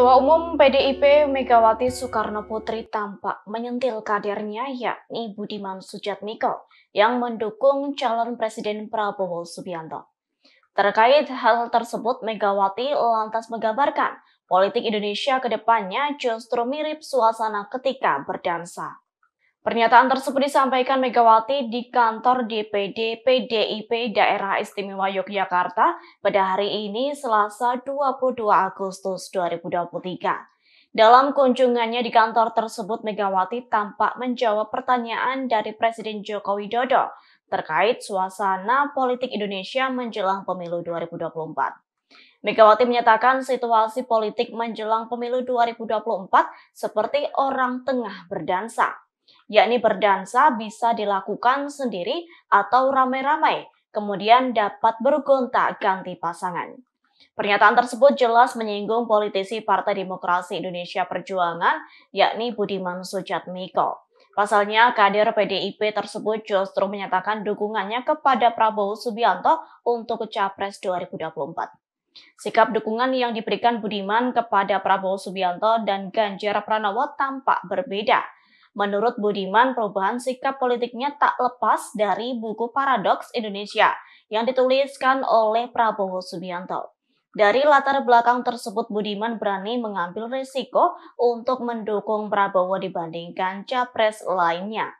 Ketua Umum PDIP Megawati Soekarno Putri tampak menyentil kadernya yakni Budiman Sujatmiko yang mendukung calon Presiden Prabowo Subianto. Terkait hal tersebut, Megawati lantas menggambarkan politik Indonesia ke depannya justru mirip suasana ketika berdansa. Pernyataan tersebut disampaikan Megawati di kantor DPD PDIP Daerah Istimewa Yogyakarta pada hari ini Selasa 22 Agustus 2023. Dalam kunjungannya di kantor tersebut, Megawati tampak menjawab pertanyaan dari Presiden Joko Widodo terkait suasana politik Indonesia menjelang pemilu 2024. Megawati menyatakan situasi politik menjelang pemilu 2024 seperti orang tengah berdansa yakni berdansa bisa dilakukan sendiri atau ramai-ramai, kemudian dapat bergonta ganti pasangan. Pernyataan tersebut jelas menyinggung politisi Partai Demokrasi Indonesia Perjuangan, yakni Budiman Sujatmiko. Pasalnya, kader PDIP tersebut justru menyatakan dukungannya kepada Prabowo Subianto untuk Capres 2024. Sikap dukungan yang diberikan Budiman kepada Prabowo Subianto dan Ganjar Pranowo tampak berbeda Menurut Budiman, perubahan sikap politiknya tak lepas dari buku Paradoks Indonesia yang dituliskan oleh Prabowo Subianto. Dari latar belakang tersebut, Budiman berani mengambil risiko untuk mendukung Prabowo dibandingkan capres lainnya.